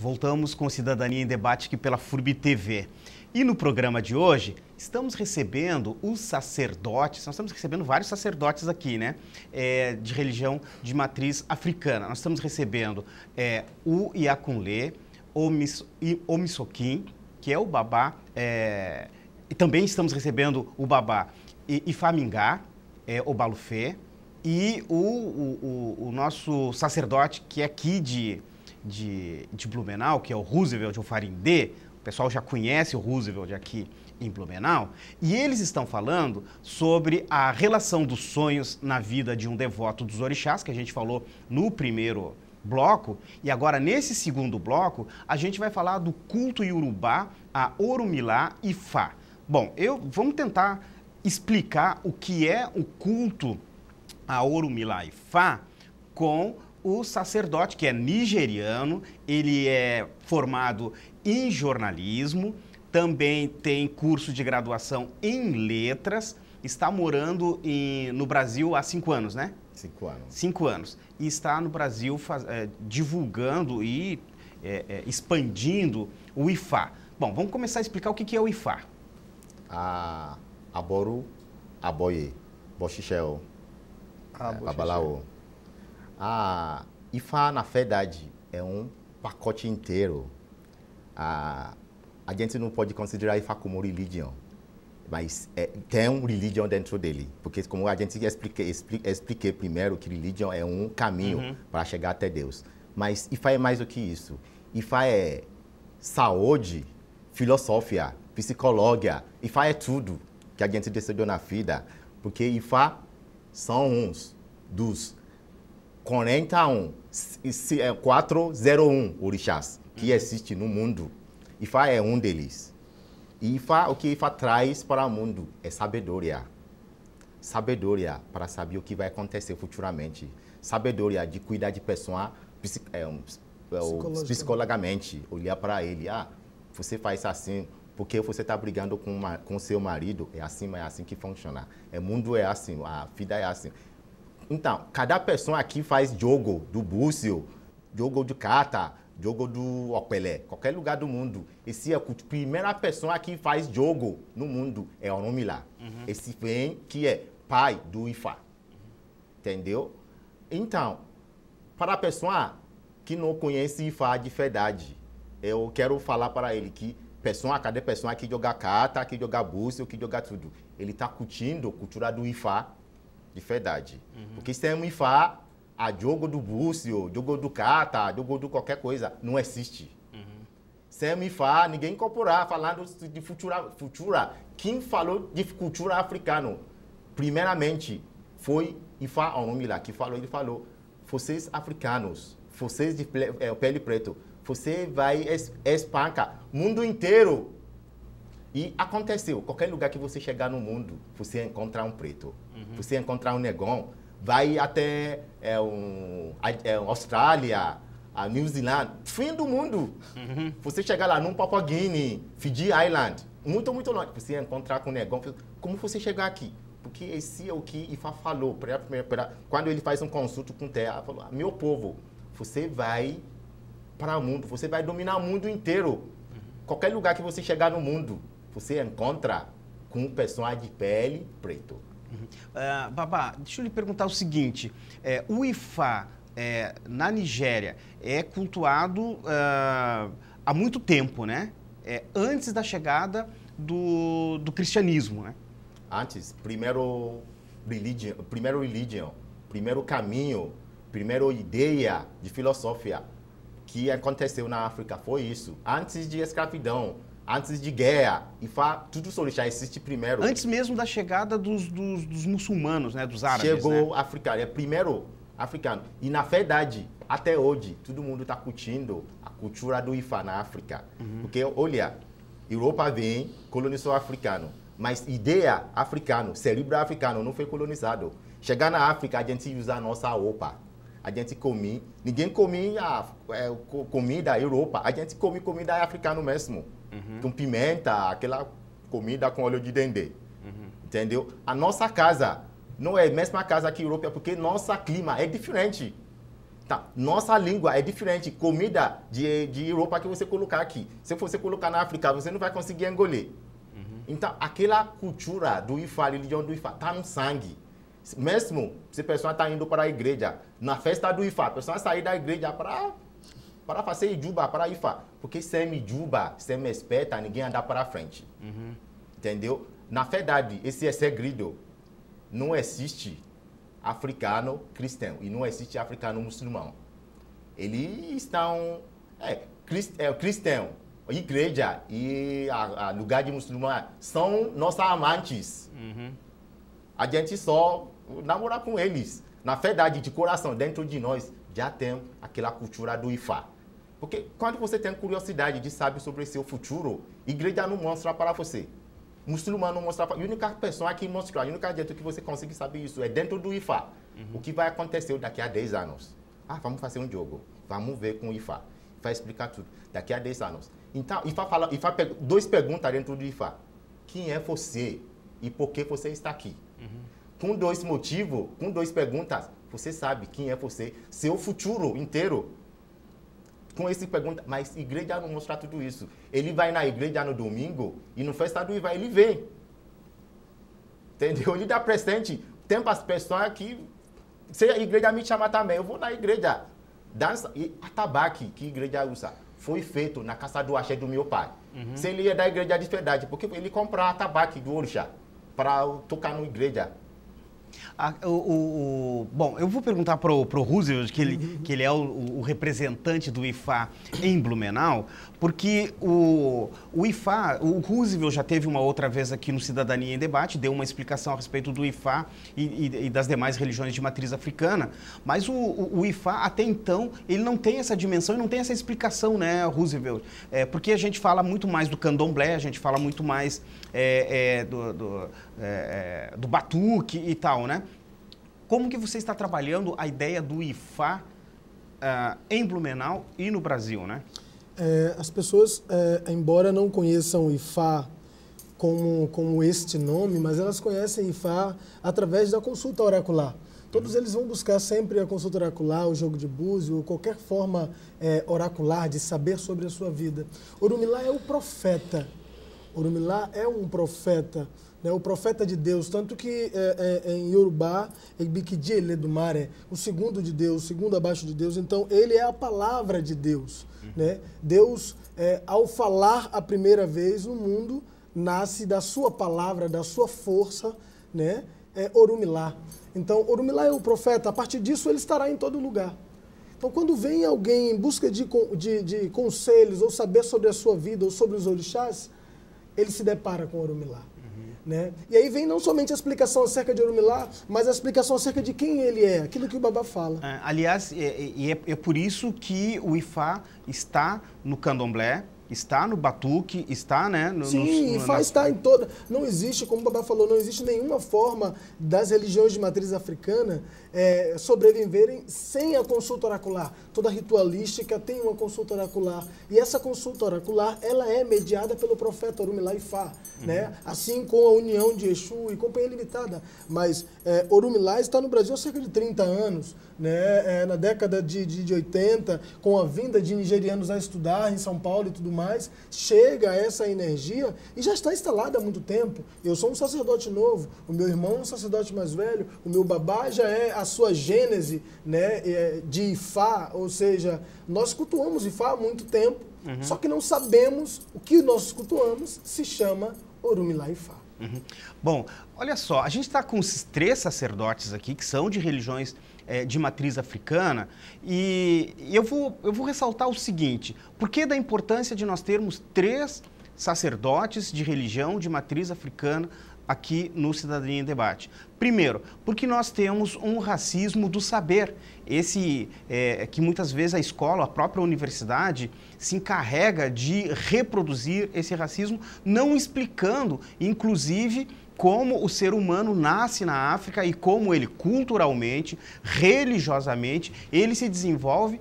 Voltamos com Cidadania em Debate aqui pela FURB TV. E no programa de hoje, estamos recebendo os sacerdotes, nós estamos recebendo vários sacerdotes aqui, né? É, de religião de matriz africana. Nós estamos recebendo é, o Iacunle o, Mis, que é o babá, é, e também estamos recebendo o babá Ifamingá, é, o Balufê, e o, o, o, o nosso sacerdote que é aqui de de, de Blumenau, que é o Roosevelt, o Farindê, o pessoal já conhece o Roosevelt aqui em Blumenau, e eles estão falando sobre a relação dos sonhos na vida de um devoto dos orixás, que a gente falou no primeiro bloco, e agora nesse segundo bloco, a gente vai falar do culto iorubá a Orumilá e Fá. Bom, eu vamos tentar explicar o que é o culto a Orumilá e Fá com o sacerdote, que é nigeriano, ele é formado em jornalismo, também tem curso de graduação em letras, está morando em, no Brasil há cinco anos, né? Cinco anos. Cinco anos. E está no Brasil faz, é, divulgando e é, é, expandindo o IFA. Bom, vamos começar a explicar o que, que é o IFA. Ah, aboru, aboye, bochichel, ah, é, a IFA, na verdade, é um pacote inteiro. A, a gente não pode considerar a IFA como religião, mas é, tem um religião dentro dele. Porque, como a gente expliquei, expliquei primeiro, que religião é um caminho uhum. para chegar até Deus. Mas IFA é mais do que isso. IFA é saúde, filosofia, psicologia. IFA é tudo que a gente decidiu na vida. Porque IFA são uns dos 41, 401 é, orixás que existe no mundo. Ifá é um deles. E Ifá, o que Ifá traz para o mundo é sabedoria. Sabedoria para saber o que vai acontecer futuramente. Sabedoria de cuidar de pessoa é, é psicologicamente. Olhar para ele, ah, você faz assim, porque você está brigando com, uma, com seu marido, é assim, mas é assim que funciona. O é, mundo é assim, a vida é assim. Então, cada pessoa aqui faz jogo do búzio, jogo de kata, jogo do Opelé, qualquer lugar do mundo. Esse é a primeira pessoa que faz jogo no mundo, é o Oromila. Uhum. Esse vem que é pai do Ifá. Entendeu? Então, para a pessoa que não conhece Ifá de verdade, eu quero falar para ele que pessoa, cada pessoa que joga kata, que joga búzio, que joga tudo, ele está curtindo a cultura do Ifá de verdade. Uhum. Porque se tem um IFA, a ah, jogo do Búcio, jogo do Cata, jogo do qualquer coisa, não existe. Uhum. Sem me falar, ninguém incorporar falando de cultura, cultura. Quem falou de cultura africana, primeiramente, foi Ifá lá que falou, ele falou, vocês africanos, vocês de é, pele preta, você vai es, espancar mundo inteiro. E aconteceu, qualquer lugar que você chegar no mundo, você encontra um preto. Uhum. Você encontrar um negão, vai até é, um, é, Austrália, a New Zealand, fim do mundo. Uhum. Você chegar lá num Papua Fiji Island, muito, muito longe. Você encontrar com um Negon, como você chegar aqui? Porque esse é o que Ifa falou, pra, pra, quando ele faz um consulto com terra, falou, ah, meu povo, você vai para o mundo, você vai dominar o mundo inteiro. Uhum. Qualquer lugar que você chegar no mundo, você encontra com um pessoal de pele preta. Uhum. Uh, Babá, deixa eu lhe perguntar o seguinte: é, o Ifá é, na Nigéria é cultuado uh, há muito tempo, né? É, antes da chegada do, do cristianismo, né? Antes, primeiro religião, primeiro religião, primeiro caminho, primeiro ideia de filosofia que aconteceu na África foi isso. Antes de escravidão, antes de guerra. E fa, tudo os orixás existe primeiro. Antes mesmo da chegada dos, dos, dos muçulmanos, né? Dos árabes, Chegou né? africano, é primeiro africano. E na verdade, até hoje, todo mundo está curtindo a cultura do Ifá na África. Uhum. Porque, olha, Europa vem, colonizou africano. Mas ideia africano, cérebro africano não foi colonizado. Chegar na África, a gente usa a nossa roupa. A gente come. Ninguém come a, é, comida Europa. A gente come comida africana mesmo uhum. com pimenta, aquela comida com óleo de dendê. Uhum. Entendeu? A nossa casa não é a mesma casa que a Europa, porque nosso clima é diferente. Tá. Nossa língua é diferente. Comida de, de Europa que você colocar aqui. Se você colocar na África, você não vai conseguir engolir. Uhum. Então, aquela cultura do Ifa, a religião do Ifa, está no sangue. Mesmo se a pessoa está indo para a igreja, na festa do Ifa, a pessoa sair da igreja para para fazer juba para Ifa. Porque sem é juba, sem é esperta ninguém anda para frente. Uhum. Entendeu? Na verdade, esse é segredo. Não existe africano cristão e não existe africano muçulmano. Eles estão. É, crist, é, cristão, igreja e a, a lugar de muçulmano são nossos amantes. Uhum. A gente só namora com eles. Na verdade, de coração, dentro de nós, já tem aquela cultura do Ifá. Porque quando você tem curiosidade de saber sobre seu futuro, igreja não mostra para você. o Muçulmano não mostra para A única pessoa que mostra, a única jeito que você consegue saber isso é dentro do IFA. Uhum. O que vai acontecer daqui a 10 anos? Ah, vamos fazer um jogo. Vamos ver com o IFA. Vai explicar tudo. Daqui a 10 anos. Então, IFA fala, IFA, dois perguntas dentro do IFA. Quem é você e por que você está aqui? Uhum. Com dois motivos, com duas perguntas, você sabe quem é você, seu futuro inteiro com esse pergunta, mas igreja não mostra tudo isso. Ele vai na igreja no domingo e no festa do Iva ele vê. Entendeu? Ele dá presente. Tem as pessoas que, se a igreja me chamar também, eu vou na igreja. Dança e tabaco que a igreja usa foi feito na casa do axé do meu pai. Uhum. Se ele é da igreja de verdade, porque ele compra tabaco do orixá para tocar na igreja. o, o, Bom, eu vou perguntar para o Roosevelt, que ele, que ele é o, o, representante do IFA em Blumenau, porque o, o IFA, o Roosevelt já teve uma outra vez aqui no Cidadania em Debate, deu uma explicação a respeito do IFA e, e, e das demais religiões de matriz africana, mas o, o, o, IFA, até então, ele não tem essa dimensão e não tem essa explicação, né, Roosevelt? É, porque a gente fala muito mais do candomblé, a gente fala muito mais é, é, do, do, é, é, do batuque e tal, né? Como que você está trabalhando a ideia do IFA uh, ah, em Blumenau e no Brasil, né? É, as pessoas, é, embora não conheçam o IFA como, como este nome, mas elas conhecem IFA através da consulta oracular. Todos eles vão buscar sempre a consulta oracular, o jogo de búzio, qualquer forma é, oracular de saber sobre a sua vida. Orumilá é o profeta. Orumilá é um profeta. Né? O profeta de Deus, tanto que é, é, é em Yorubá, Ebikidi é do Mare, é o segundo de Deus, o segundo abaixo de Deus. Então, ele é a palavra de Deus. Uhum. Né? Deus, é, ao falar a primeira vez no mundo, nasce da sua palavra, da sua força, né? é Orumilá. Então, Orumilá é o profeta, a partir disso ele estará em todo lugar. Então, quando vem alguém em busca de, de, de conselhos ou saber sobre a sua vida ou sobre os orixás, ele se depara com Orumilá. Né? E aí vem não somente a explicação acerca de Orumilá, mas a explicação acerca de quem ele é, aquilo que o Babá fala. É, aliás, é, é, é, é, por isso que o Ifá está no candomblé, está no batuque, está, né? No, Sim, nos, Ifá nas... está em toda... Não existe, como o Babá falou, não existe nenhuma forma das religiões de matriz africana é, sobreviverem sem a consulta oracular. Toda ritualística tem uma consulta oracular. E essa consulta oracular, ela é mediada pelo profeta Orumilá Ifá, uhum. né? Assim com a união de Exu e Companhia Limitada. Mas é, Orumilá está no Brasil há cerca de 30 anos, né? É, na década de, de, de 80, com a vinda de nigerianos a estudar em São Paulo e tudo mais, chega essa energia e já está instalada há muito tempo. Eu sou um sacerdote novo, o meu irmão é um sacerdote mais velho, o meu babá já é sua gênese né, é, de Ifá, ou seja, nós cultuamos Ifá há muito tempo, uhum. só que não sabemos o que nós cultuamos se chama Orumilá Ifá. Uhum. Bom, olha só, a gente está com esses três sacerdotes aqui que são de religiões é, de matriz africana e eu vou, eu vou ressaltar o seguinte: por que da importância de nós termos três sacerdotes de religião de matriz africana aqui no Cidadania em Debate. Primeiro, porque nós temos um racismo do saber, esse é, é, que muitas vezes a escola, a própria universidade, se encarrega de reproduzir esse racismo, não explicando, inclusive, como o ser humano nasce na África e como ele culturalmente, religiosamente, ele se desenvolve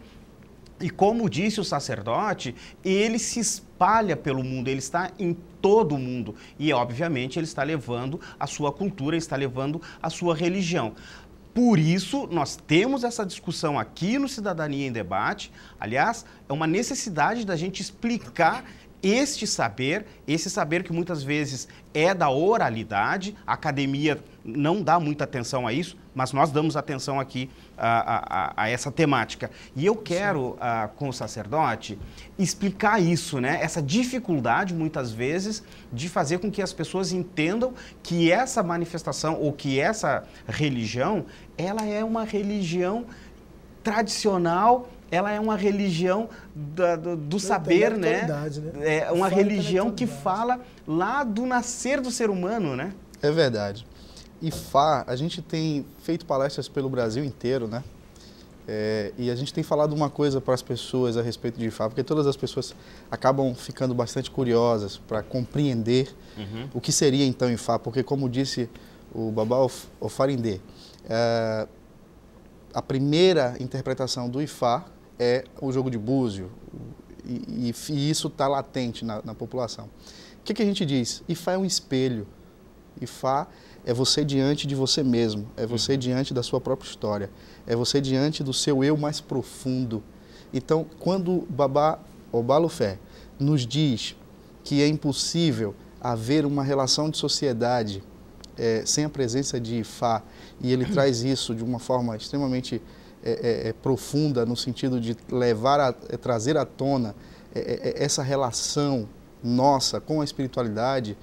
e como disse o sacerdote, ele se espalha pelo mundo, ele está em todo o mundo. E, obviamente, ele está levando a sua cultura, está levando a sua religião. Por isso, nós temos essa discussão aqui no Cidadania em Debate. Aliás, é uma necessidade da gente explicar este saber, esse saber que muitas vezes é da oralidade, a academia não dá muita atenção a isso, mas nós damos atenção aqui a, a, a essa temática. E eu quero, ah, com o sacerdote, explicar isso, né? essa dificuldade, muitas vezes, de fazer com que as pessoas entendam que essa manifestação ou que essa religião, ela é uma religião tradicional ela é uma religião da, do, do saber, né? né? É uma Só religião que fala lá do nascer do ser humano, né? É verdade. E Fá, a gente tem feito palestras pelo Brasil inteiro, né? É, e a gente tem falado uma coisa para as pessoas a respeito de Fá, porque todas as pessoas acabam ficando bastante curiosas para compreender uhum. o que seria então Ifá, porque como disse o Babá Ofarindê, é, a primeira interpretação do Ifá é o jogo de búzio. E, e, e isso está latente na, na população. O que, que, a gente diz? Ifá é um espelho. Ifá é você diante de você mesmo, é você uhum. diante da sua própria história, é você diante do seu eu mais profundo. Então, quando Babá Obalufé nos diz que é impossível haver uma relação de sociedade é, sem a presença de Ifá, e ele traz isso de uma forma extremamente é, é, é, profunda no sentido de levar, a, é, trazer à tona é, essa relação nossa com a espiritualidade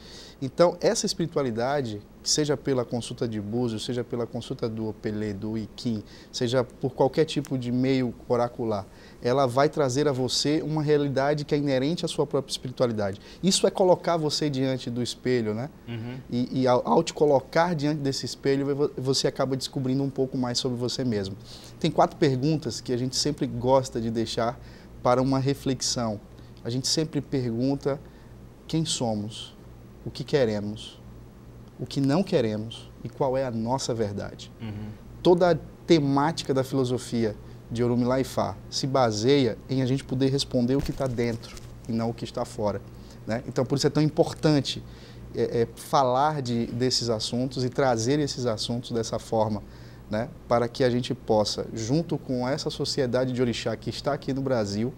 então, essa espiritualidade, seja pela consulta de Búzios, seja pela consulta do Opelê, do Iquim, seja por qualquer tipo de meio oracular, ela vai trazer a você uma realidade que é inerente à sua própria espiritualidade. Isso é colocar você diante do espelho, né? Uhum. E, e ao, ao, te colocar diante desse espelho, você acaba descobrindo um pouco mais sobre você mesmo. Tem quatro perguntas que a gente sempre gosta de deixar para uma reflexão. A gente sempre pergunta quem somos o que queremos, o que não queremos e qual é a nossa verdade. Uhum. Toda a temática da filosofia de Orumi Laifá se baseia em a gente poder responder o que está dentro e não o que está fora. Né? Então, por isso é tão importante é, é, falar de, desses assuntos e trazer esses assuntos dessa forma, né? para que a gente possa, junto com essa sociedade de orixá que está aqui no Brasil,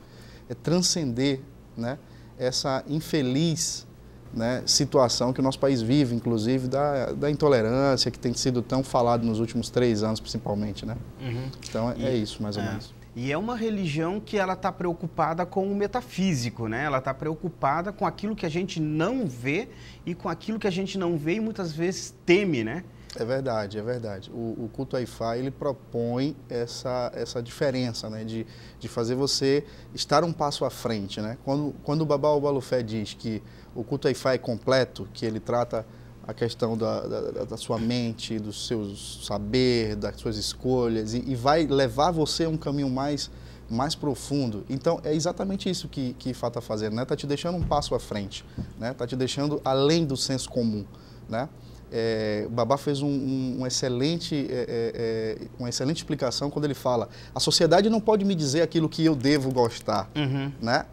é, transcender né? essa infeliz né, situação que o nosso país vive, inclusive da, da intolerância que tem sido tão falado nos últimos três anos, principalmente, né? Uhum. Então é, é e, é, isso, mais ou é. menos. E é uma religião que ela está preocupada com o metafísico, né? Ela está preocupada com aquilo que a gente não vê e com aquilo que a gente não vê e muitas vezes teme, né? É verdade, é verdade. O, o culto Wi-Fi ele propõe essa, essa diferença, né? De, de fazer você estar um passo à frente, né? Quando, quando o Babá Obalufé diz que o culto Wi-Fi é completo, que ele trata a questão da, da, da sua mente, do seu saber, das suas escolhas e, e, vai levar você a um caminho mais mais profundo. Então é exatamente isso que que Fá está fazendo, né? Tá te deixando um passo à frente, né? Tá te deixando além do senso comum, né? É, o Babá fez um, um, um excelente, é, é, é, uma excelente explicação quando ele fala: a sociedade não pode me dizer aquilo que eu devo gostar, uhum. né?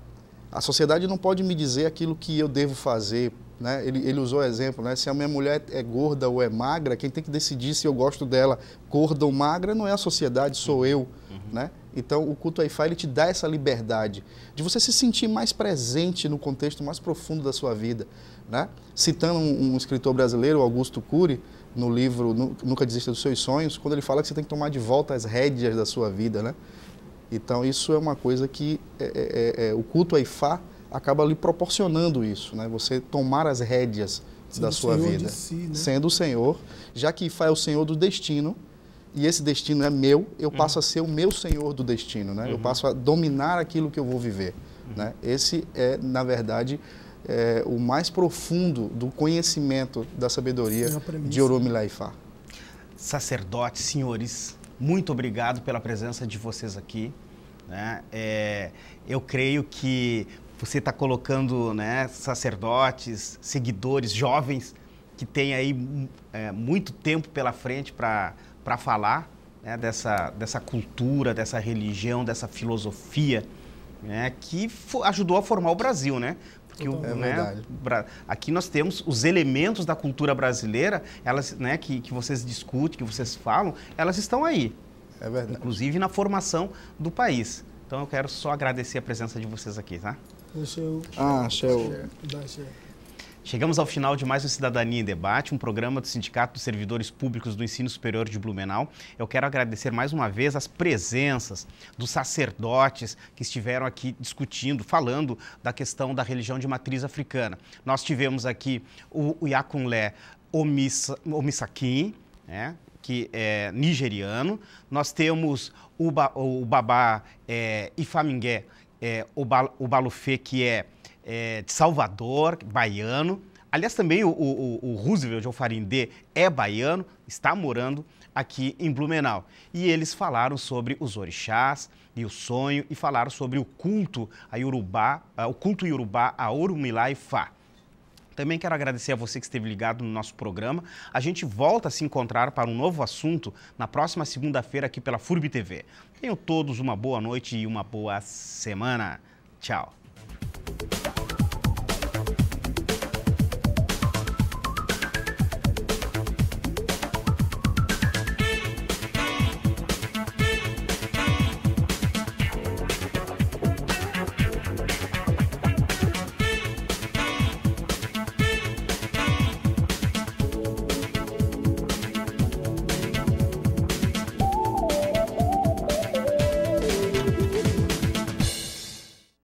A sociedade não pode me dizer aquilo que eu devo fazer. Né? Ele, ele usou o exemplo, né? se a minha mulher é gorda ou é magra, quem tem que decidir se eu gosto dela gorda ou magra não é a sociedade, sou eu. Uhum. Né? Então, o culto Wi-Fi ele te dá essa liberdade de você se sentir mais presente no contexto mais profundo da sua vida. Né? Citando um, um escritor brasileiro, Augusto Cury, no livro Nunca Desista dos Seus Sonhos, quando ele fala que você tem que tomar de volta as rédeas da sua vida. Né? Então, isso é uma coisa que é, é, é, é o culto Wi-Fi acaba lhe proporcionando isso, né? você tomar as rédeas sendo da sua vida. Si, né? Sendo o Senhor, já que Ifá é o Senhor do destino, e esse destino é meu, eu uhum. passo a ser o meu senhor do destino, né? Uhum. Eu passo a dominar aquilo que eu vou viver, uhum. né? Esse é, na verdade, é, o mais profundo do conhecimento da sabedoria é de Orumi Laifá. Sacerdotes, senhores, muito obrigado pela presença de vocês aqui. Né? É, eu creio que você está colocando né, sacerdotes, seguidores, jovens que têm aí é, muito tempo pela frente para para falar né, dessa, dessa cultura, dessa religião, dessa filosofia né, que ajudou a formar o Brasil, né? Porque o, é né, aqui nós temos os elementos da cultura brasileira, elas, né, que, que vocês discutem, que vocês falam, elas estão aí. É verdade. Inclusive na formação do país. Então eu quero só agradecer a presença de vocês aqui, tá? Deixa eu. Ah, deixa Chegamos ao final de mais um Cidadania em Debate, um programa do Sindicato dos Servidores Públicos do Ensino Superior de Blumenau. Eu quero agradecer mais uma vez as presenças dos sacerdotes que estiveram aqui discutindo, falando da questão da religião de matriz africana. Nós tivemos aqui o Yakunlé Omissakim, né? que é nigeriano. Nós temos o, ba o Babá é, Ifamingué é, Obalufê, que é é, de Salvador, baiano. Aliás, também o, o, o Roosevelt Alfarindê é baiano, está morando aqui em Blumenau. E eles falaram sobre os orixás e o sonho e falaram sobre o culto a Yorubá, o culto Yorubá a Orumilá e Fá. Também quero agradecer a você que esteve ligado no nosso programa. A gente volta a se encontrar para um novo assunto na próxima segunda-feira aqui pela FURB TV. Tenham todos uma boa noite e uma boa semana. Tchau.